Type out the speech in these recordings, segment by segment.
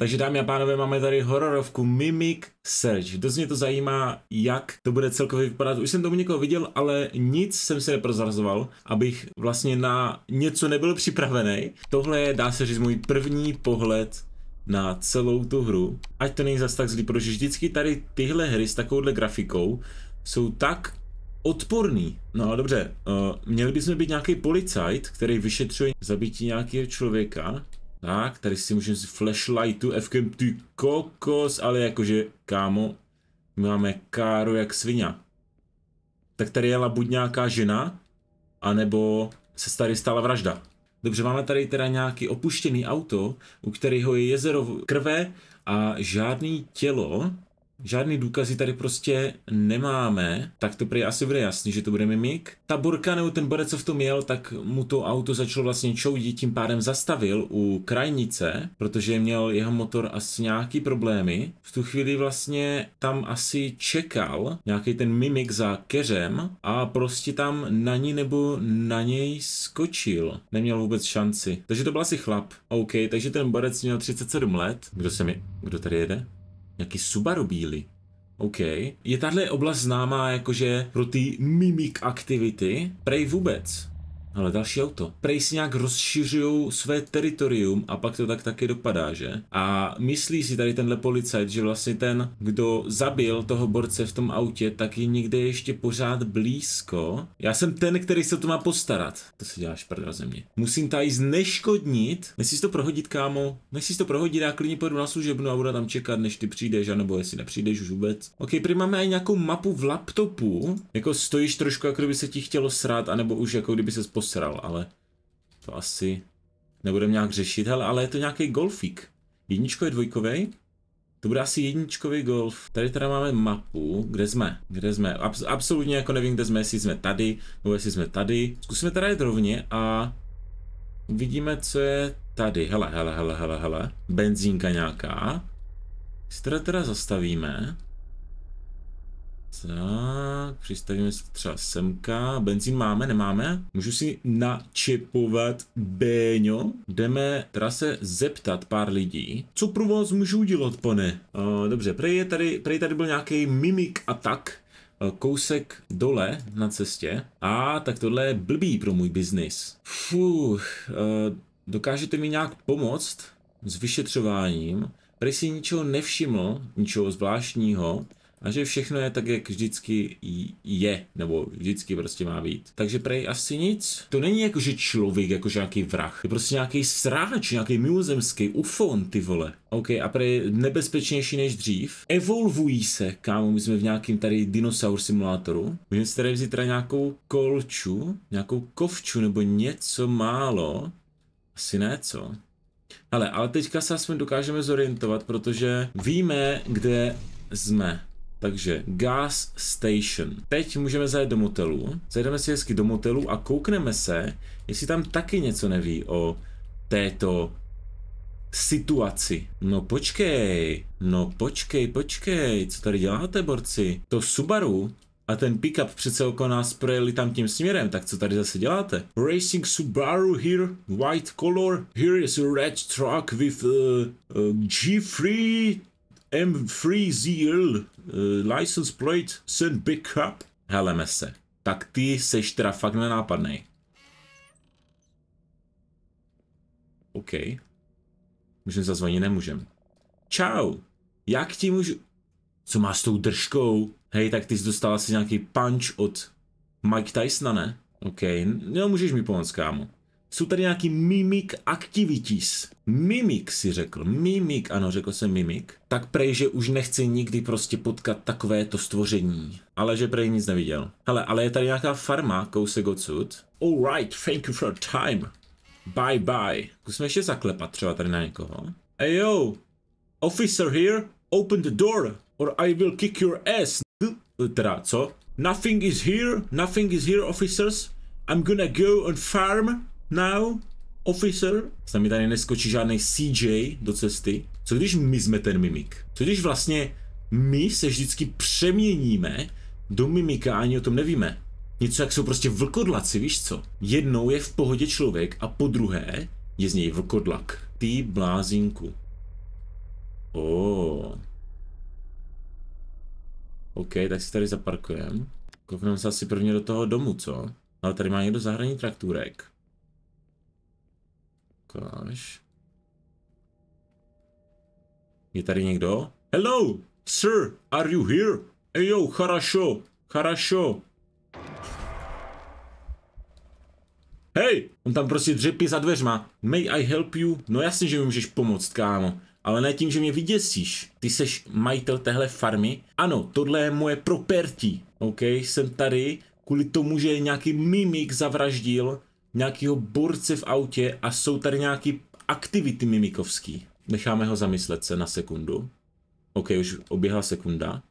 Takže dámy a pánové, máme tady hororovku Mimic Search. Dost mě to zajímá, jak to bude celkově vypadat. Už jsem tomu někoho viděl, ale nic jsem se neprozrazoval, abych vlastně na něco nebyl připravený. Tohle je, dá se říct, můj první pohled na celou tu hru. Ať to není zas tak zlý, protože vždycky tady tyhle hry s takovouhle grafikou jsou tak odporný. No a dobře, uh, měli bychom být nějaký policajt, který vyšetřuje zabití nějakého člověka, tak, tady si můžeme si flashlightu f ty kokos, ale jakože, kámo, my máme káru jak svině. Tak tady jela buď nějaká žena, anebo se tady stala vražda. Dobře, máme tady teda nějaký opuštěný auto, u kterého je jezero krve a žádný tělo. Žádný důkazy tady prostě nemáme, tak to prý asi bude jasný, že to bude mimik. Ta burka nebo ten borec, co v tom jel, tak mu to auto začalo vlastně čoudit, tím pádem zastavil u krajnice, protože měl jeho motor asi nějaký problémy. V tu chvíli vlastně tam asi čekal nějaký ten mimik za keřem a prostě tam na ní nebo na něj skočil. Neměl vůbec šanci. Takže to byl asi chlap. OK, takže ten borec měl 37 let. Kdo se mi... Kdo tady jede? Jaký Subaru bílý. OK. Je tahle oblast známá jakože pro ty mimik aktivity? Prej vůbec. Ale další auto. Prej si nějak rozšiřují své teritorium a pak to tak taky dopadá, že? A myslí si tady tenhle policajt, že vlastně ten, kdo zabil toho borce v tom autě, tak je někde ještě pořád blízko. Já jsem ten, který se to má postarat. To si děláš prdel země. Musím tady zneškodnit. Nechci si to prohodit, kámo. Nechci si to prohodit, já klidně půjdu na služebnu a budu tam čekat, než ty přijdeš, anebo jestli nepřijdeš už vůbec. OK, prý máme i nějakou mapu v laptopu. Jako stojíš trošku, jako kdyby se ti chtělo srát, anebo už jako kdyby se postaral posral, ale to asi nebudeme nějak řešit. Hele, ale je to nějaký golfík. Jedničko je dvojkový. To bude asi jedničkový golf. Tady teda máme mapu, kde jsme, kde jsme. Abs absolutně jako nevím, kde jsme, jestli jsme tady, nebo jestli jsme tady. Zkusíme teda jít rovně a vidíme, co je tady. Hele, hele, hele, hele, hele. Benzínka nějaká. Si teda teda zastavíme. Tak. Přistavíme se třeba semka. Benzín máme, nemáme? Můžu si načepovat Béňo? Jdeme teda se zeptat pár lidí. Co pro vás můžu udělat, pane? Uh, dobře, prej, je tady, prej tady byl nějaký mimik a tak eh, kousek dole na cestě. A tak tohle je blbý pro můj biznis. Fuh, eh, dokážete mi nějak pomoct s vyšetřováním? Prej si ničeho nevšiml, ničeho zvláštního a že všechno je tak, jak vždycky je, nebo vždycky prostě má být. Takže prej asi nic. To není jako, že člověk, jako že nějaký vrah. Je prostě nějaký sráč, nějaký mimozemský ufon, ty vole. OK, a prej nebezpečnější než dřív. Evolvují se, kámo, my jsme v nějakým tady dinosaur simulátoru. Můžeme si tady vzít teda nějakou kolču, nějakou kovču nebo něco málo. Asi ne, co? Ale, ale teďka se aspoň dokážeme zorientovat, protože víme, kde jsme. Takže gas station. Teď můžeme zajet do motelu. Zajdeme si hezky do motelu a koukneme se, jestli tam taky něco neví o této situaci. No počkej, no počkej, počkej, co tady děláte, borci? To Subaru a ten pickup přece oko nás projeli tam tím směrem, tak co tady zase děláte? Racing Subaru here, white color, here is a red truck with uh, uh, G3 M3ZL uh, eh, license plate send big cup. Hele, mese, tak ty seš teda fakt nenápadnej. OK. Můžeme zazvonit? Nemůžem. Čau, jak ti můžu... Co máš s tou držkou? Hej, tak ty jsi dostala asi nějaký punch od Mike Tysona, ne? OK, no můžeš mi pomoct, kámo. Jsou tady nějaký mimic activities. Mimic si řekl, mimic, ano, řekl jsem mimic. Tak prej, že už nechci nikdy prostě potkat takovéto stvoření. Ale že prej nic neviděl. Hele, ale je tady nějaká farma, kousek odsud. Alright, thank you for time. Bye bye. Zkusme ještě zaklepat třeba tady na někoho. Hey yo, officer here, open the door, or I will kick your ass. Teda, co? Nothing is here, nothing is here, officers. I'm gonna go on farm Now, officer, tam mi tady neskočí žádný CJ do cesty. Co když my jsme ten mimik? Co když vlastně my se vždycky přeměníme do mimika a ani o tom nevíme? Něco jak jsou prostě vlkodlaci, víš co? Jednou je v pohodě člověk a po druhé je z něj vlkodlak. Ty blázinku. O. Oh. OK, tak si tady zaparkujeme. Koukneme se asi prvně do toho domu, co? Ale tady má někdo zahraní traktůrek koláž. Je tady někdo? Hello, sir, are you here? Ejo, хорошо, хорошо. Hej, on tam prostě dřepí za dveřma. May I help you? No jasně, že mi můžeš pomoct, kámo. Ale ne tím, že mě vyděsíš. Ty seš majitel téhle farmy? Ano, tohle je moje property. OK, jsem tady kvůli tomu, že nějaký mimik zavraždil nějakého burce v autě a jsou tady nějaký aktivity mimikovský. Necháme ho zamyslet se na sekundu. OK, už oběhla sekunda.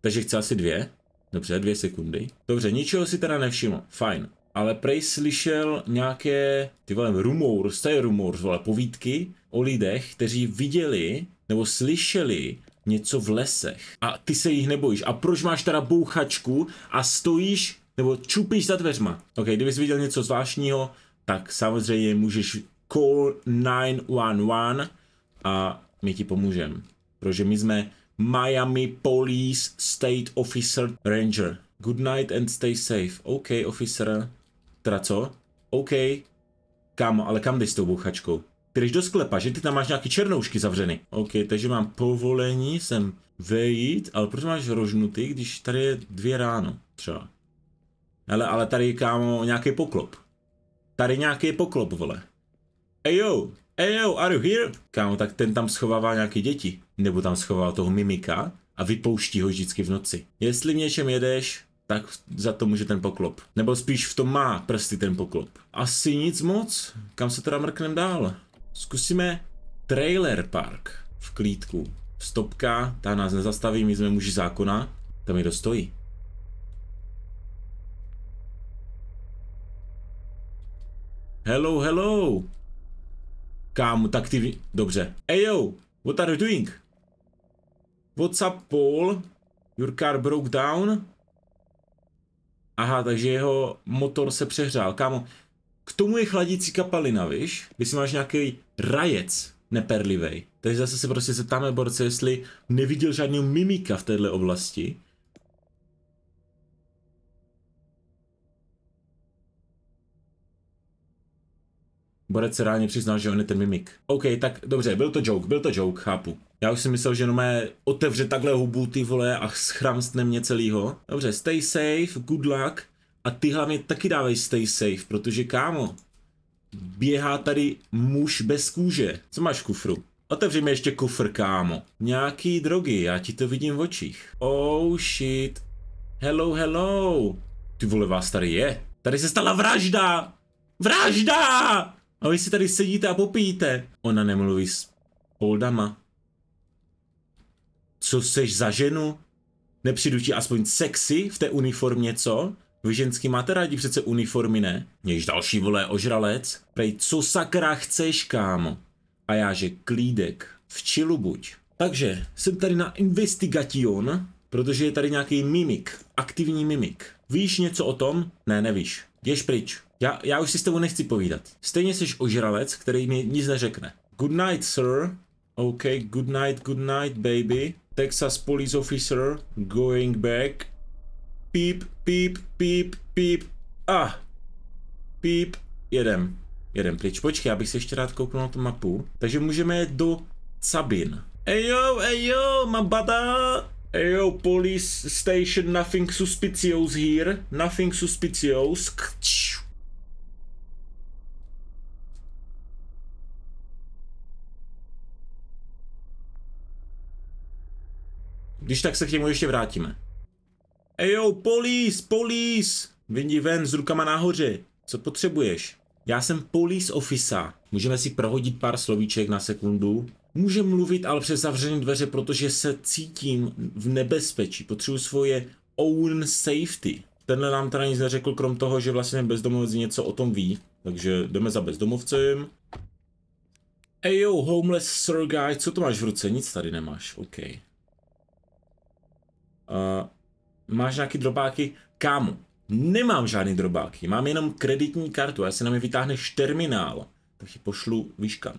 Takže chce asi dvě. Dobře, dvě sekundy. Dobře, ničeho si teda nevšiml. Fajn. Ale prej slyšel nějaké, ty vole, rumor, to je rumor, vole, povídky o lidech, kteří viděli nebo slyšeli něco v lesech. A ty se jich nebojíš. A proč máš teda bouchačku a stojíš nebo čupíš za dveřma. Ok, kdybys viděl něco zvláštního, tak samozřejmě můžeš call 911 a my ti pomůžeme. Protože my jsme Miami Police State Officer Ranger. Good night and stay safe. OK, officer. Teda co? OK. Kam, ale kam jdeš s tou bouchačkou? Ty jdeš do sklepa, že ty tam máš nějaký černoušky zavřeny. OK, takže mám povolení sem vejít, ale proč máš rožnutý, když tady je dvě ráno třeba? Hele, ale tady, kámo, nějaký poklop. Tady nějaký poklop, vole. Ejo, jo, are you here? Kámo, tak ten tam schovává nějaký děti. Nebo tam schovává toho mimika a vypouští ho vždycky v noci. Jestli v něčem jedeš, tak za to může ten poklop. Nebo spíš v tom má prsty ten poklop. Asi nic moc, kam se teda mrknem dál. Zkusíme trailer park v klídku. Stopka, ta nás nezastaví, my jsme muži zákona, tam je dostojí. Hello, hello. Kámo, tak ty... Dobře. Hey yo, what are you doing? What's up, Paul? Your car broke down? Aha, takže jeho motor se přehrál. Kámo, k tomu je chladící kapalina, víš? Když máš nějaký rajec neperlivej. Takže zase se prostě zeptáme borce, jestli neviděl žádného mimika v této oblasti. Borec se reálně přiznal, že on je ten mimik. OK, tak dobře, byl to joke, byl to joke, chápu. Já už jsem myslel, že no mé otevře takhle hubu ty vole a schramstne mě celýho. Dobře, stay safe, good luck. A ty hlavně taky dávej stay safe, protože kámo, běhá tady muž bez kůže. Co máš v kufru? Otevři mi ještě kufr, kámo. Nějaký drogy, já ti to vidím v očích. Oh shit. Hello, hello. Ty vole, vás tady je. Tady se stala vražda! Vražda! A vy si tady sedíte a popijíte. Ona nemluví s poldama. Co seš za ženu? Nepřijdu ti aspoň sexy v té uniformě, co? Vy ženský máte rádi přece uniformy, ne? Mějš další volé ožralec? Prej, co sakra chceš, kámo? A já, že klídek, v čilu buď. Takže jsem tady na investigation, protože je tady nějaký mimik, aktivní mimik. Víš něco o tom? Ne, nevíš. Jdeš pryč. Já, já už si s tebou nechci povídat. Stejně jsi ožralec, který mi nic neřekne. Good night, sir. OK, good night, good night, baby. Texas police officer going back. Píp, píp, píp, píp. Ah. Píp. Jedem. Jedem pryč. Počkej, abych se ještě rád kouknul na tu mapu. Takže můžeme jít do Cabin. Ejo, ejo, mám bada. Ejo, police station, nothing suspicious here. Nothing suspicious. Kč. Když tak se k němu ještě vrátíme. Ejo, police, police! Vyndi ven s rukama nahoře. Co potřebuješ? Já jsem police officer. Můžeme si prohodit pár slovíček na sekundu. Můžem mluvit, ale přes zavřené dveře, protože se cítím v nebezpečí. Potřebuji svoje own safety. Tenhle nám teda nic neřekl, krom toho, že vlastně bezdomovec něco o tom ví. Takže jdeme za bezdomovcem. Ejo, homeless sir guy, co to máš v ruce? Nic tady nemáš, Okay. Uh, máš nějaký drobáky? Kámo, nemám žádný drobáky, mám jenom kreditní kartu a se na mě vytáhneš terminál, tak ti pošlu výškam.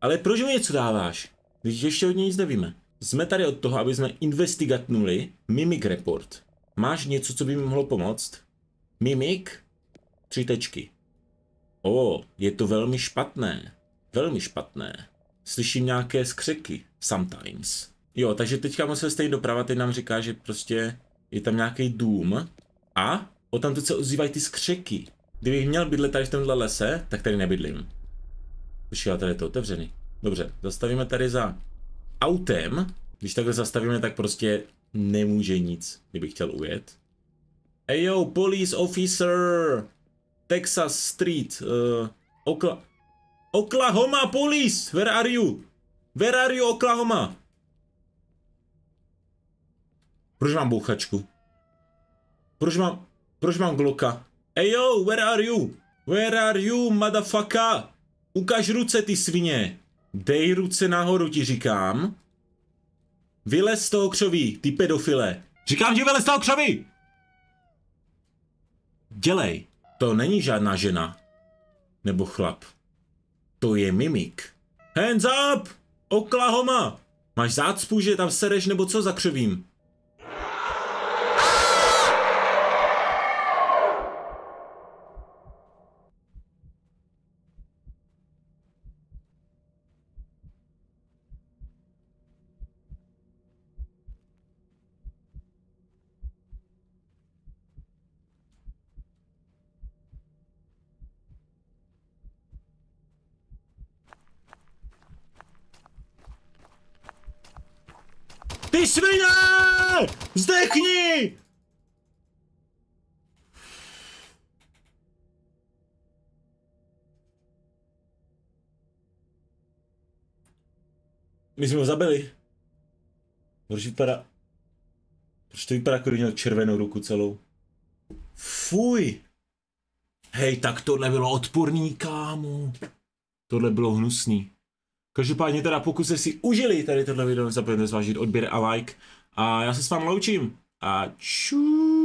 Ale proč mi něco dáváš, když ještě od něj nic nevíme? Jsme tady od toho, aby jsme investigatnuli Mimic Report. Máš něco, co by mi mohlo pomoct? Mimik? Tři tečky. O, je to velmi špatné. Velmi špatné. Slyším nějaké skřeky. Sometimes. Jo, takže teďka musel jít doprava, teď nám říká, že prostě je tam nějaký dům a o tam se ozývají ty skřeky. Kdybych měl bydlet tady v tomhle lese, tak tady nebydlím. Už já tady je to otevřený. Dobře, zastavíme tady za autem. Když takhle zastavíme, tak prostě nemůže nic, kdybych chtěl ujet. Hey yo, police officer! Texas Street, uh, Okla Oklahoma police! Where are you? Where are you, Oklahoma? Proč mám bouchačku? Proč mám, proč mám gloka? Ej yo, where are you? Where are you, motherfucker? Ukaž ruce, ty svině. Dej ruce nahoru, ti říkám. Vylez z toho křoví, ty pedofile. Říkám ti, vylez z toho křoví! Dělej. To není žádná žena. Nebo chlap. To je mimik. Hands up! Oklahoma! Máš zácpu, že tam sereš nebo co za křovím? Ty svině! Zdechni! My jsme ho zabili. Proč vypadá... Proč to vypadá, jako měl červenou ruku celou? Fuj! Hej, tak tohle bylo odporný, kámo. Tohle bylo hnusný. Každopádně teda pokud jste si užili tady tenhle video, nezapomeňte zvážit odběr a like. A já se s vámi loučím. A čuuu.